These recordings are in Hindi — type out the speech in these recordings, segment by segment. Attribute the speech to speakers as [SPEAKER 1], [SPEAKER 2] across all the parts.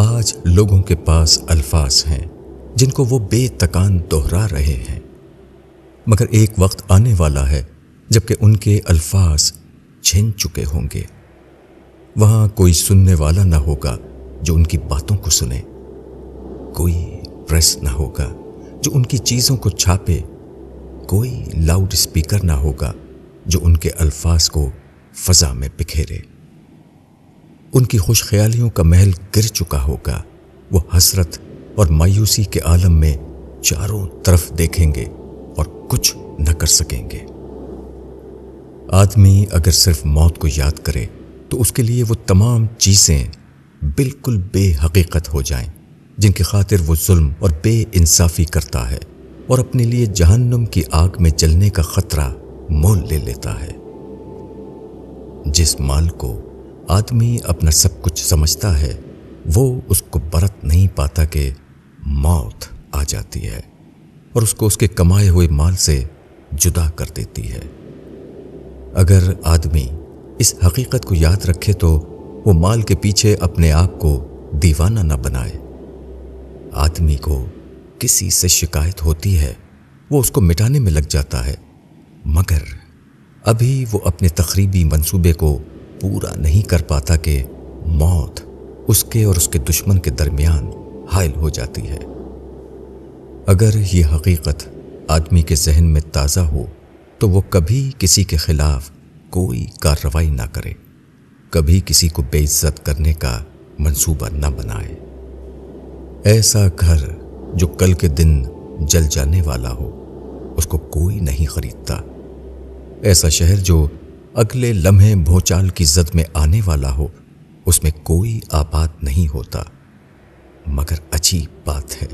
[SPEAKER 1] आज लोगों के पास अल्फाज हैं जिनको वो बेतकान दोहरा रहे हैं मगर एक वक्त आने वाला है जबकि उनके अल्फाज छिन चुके होंगे वहां कोई सुनने वाला ना होगा जो उनकी बातों को सुने कोई प्रेस ना होगा जो उनकी चीज़ों को छापे कोई लाउड स्पीकर ना होगा जो उनके अल्फाज को फजा में बिखेरे उनकी खुश ख्यालियों का महल गिर चुका होगा वो हसरत और मायूसी के आलम में चारों तरफ देखेंगे और कुछ न कर सकेंगे आदमी अगर सिर्फ मौत को याद करे तो उसके लिए वो तमाम चीज़ें बिल्कुल बेहकीकत हो जाएं, जिनकी खातिर वो जुल्म और बेइंसाफ़ी करता है और अपने लिए जहन्नुम की आग में जलने का खतरा मोल ले लेता है जिस माल को आदमी अपना सब कुछ समझता है वो उसको बरत नहीं पाता कि मौत आ जाती है और उसको उसके कमाए हुए माल से जुदा कर देती है अगर आदमी इस हकीकत को याद रखे तो वो माल के पीछे अपने आप को दीवाना न बनाए आदमी को किसी से शिकायत होती है वो उसको मिटाने में लग जाता है मगर अभी वो अपने तकरीबी मंसूबे को पूरा नहीं कर पाता कि मौत उसके और उसके दुश्मन के दरमियान हायल हो जाती है अगर ये हकीकत आदमी के जहन में ताज़ा हो तो वो कभी किसी के खिलाफ कोई कार्रवाई ना करे कभी किसी को बेइज्जत करने का मंसूबा ना बनाए ऐसा घर जो कल के दिन जल जाने वाला हो उसको कोई नहीं खरीदता ऐसा शहर जो अगले लम्हे भोचाल की जद में आने वाला हो उसमें कोई आपात नहीं होता मगर अजीब बात है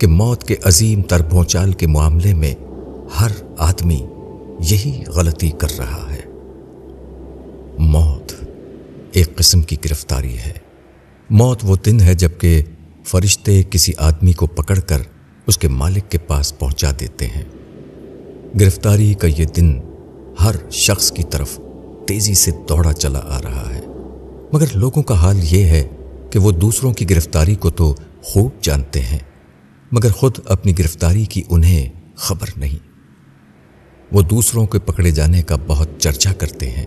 [SPEAKER 1] कि मौत के अजीम तर भोचाल के मामले में हर आदमी यही गलती कर रहा है मौत एक किस्म की गिरफ्तारी है मौत वो दिन है जबकि फरिश्ते किसी आदमी को पकड़कर उसके मालिक के पास पहुंचा देते हैं गिरफ्तारी का ये दिन हर शख्स की तरफ तेजी से दौड़ा चला आ रहा है मगर लोगों का हाल ये है कि वो दूसरों की गिरफ्तारी को तो खूब जानते हैं मगर खुद अपनी गिरफ्तारी की उन्हें खबर नहीं वो दूसरों के पकड़े जाने का बहुत चर्चा करते हैं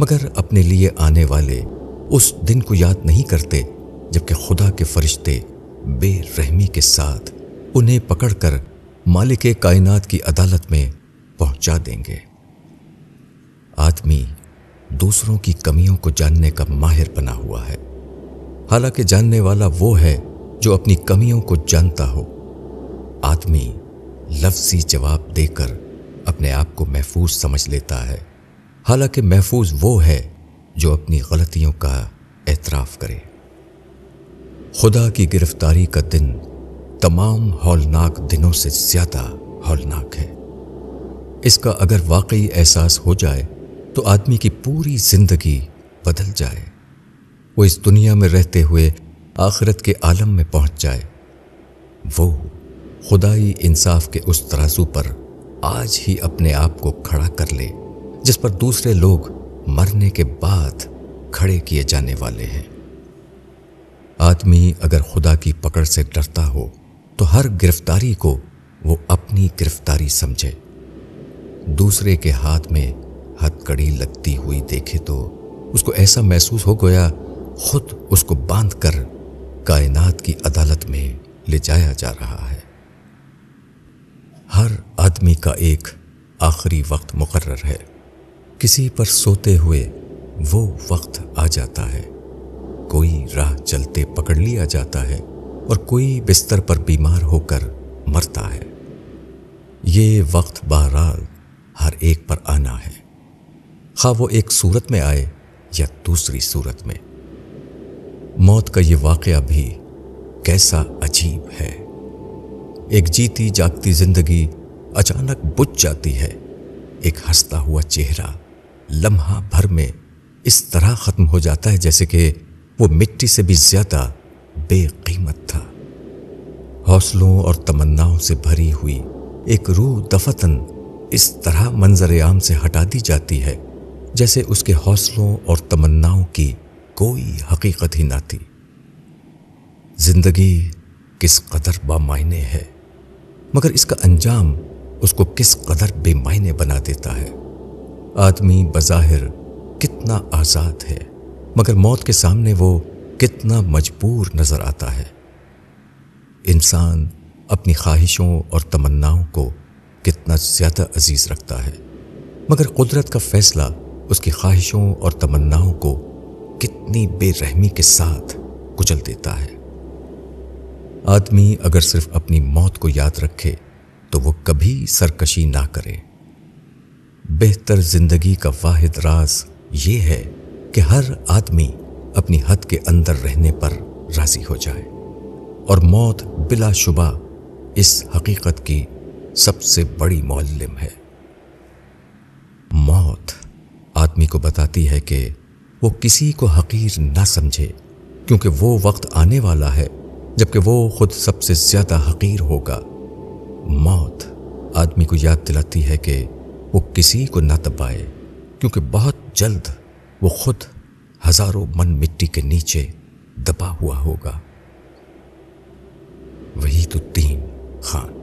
[SPEAKER 1] मगर अपने लिए आने वाले उस दिन को याद नहीं करते जबकि खुदा के फरिश्ते बेरहमी के साथ उन्हें पकड़कर मालिक कायनात की अदालत में पहुंचा देंगे आदमी दूसरों की कमियों को जानने का माहिर बना हुआ है हालांकि जानने वाला वो है जो अपनी कमियों को जानता हो आदमी लफ्जी जवाब देकर अपने आप को महफूज समझ लेता है हालांकि महफूज वो है जो अपनी गलतियों का एतराफ़ करे खुदा की गिरफ्तारी का दिन तमाम हौलनाक दिनों से ज़्यादा हौलनाक है इसका अगर वाकई एहसास हो जाए तो आदमी की पूरी जिंदगी बदल जाए वो इस दुनिया में रहते हुए आखिरत के आलम में पहुंच जाए वो खुदाई इंसाफ के उस तराजू पर आज ही अपने आप को खड़ा कर ले जिस पर दूसरे लोग मरने के बाद खड़े किए जाने वाले हैं आदमी अगर खुदा की पकड़ से डरता हो तो हर गिरफ्तारी को वो अपनी गिरफ्तारी समझे दूसरे के हाथ में हथकड़ी लगती हुई देखे तो उसको ऐसा महसूस हो गया खुद उसको बांध कर कायनात की अदालत में ले जाया जा रहा है हर आदमी का एक आखिरी वक्त मुकर्र है किसी पर सोते हुए वो वक्त आ जाता है कोई राह चलते पकड़ लिया जाता है और कोई बिस्तर पर बीमार होकर मरता है ये वक्त बहरहाल हर एक पर आना है खा हाँ, वो एक सूरत में आए या दूसरी सूरत में मौत का ये वाक़ भी कैसा अजीब है एक जीती जागती जिंदगी अचानक बुझ जाती है एक हंसता हुआ चेहरा लम्हा भर में इस तरह ख़त्म हो जाता है जैसे कि वो मिट्टी से भी ज़्यादा बेकीमत था हौसलों और तमन्नाओं से भरी हुई एक रूह दफतन इस तरह मंजर आम से हटा दी जाती है जैसे उसके हौसलों और तमन्नाओं की कोई हकीकत ही ना थी जिंदगी किस कदर बामायने है मगर इसका अंजाम उसको किस कदर बेमायने बना देता है आदमी बज़ाहिर कितना आज़ाद है मगर मौत के सामने वो कितना मजबूर नज़र आता है इंसान अपनी ख्वाहिशों और तमन्नाओं को कितना ज़्यादा अजीज़ रखता है मगर कुदरत का फैसला उसकी ख्वाहिशों और तमन्नाओं को कितनी बेरहमी के साथ कुचल देता है आदमी अगर सिर्फ अपनी मौत को याद रखे तो वो कभी सरकशी ना करे बेहतर जिंदगी का वाहिद राज ये है कि हर आदमी अपनी हद के अंदर रहने पर राजी हो जाए और मौत बिलाशुबा इस हकीकत की सबसे बड़ी मौलम है मौत आदमी को बताती है कि वो किसी को हकीर ना समझे क्योंकि वो वक्त आने वाला है जबकि वो खुद सबसे ज़्यादा हकीर होगा मौत आदमी को याद दिलाती है कि वो किसी को ना दबाए क्योंकि बहुत जल्द वो खुद हजारों मन मिट्टी के नीचे दबा हुआ होगा वही तो तीन खान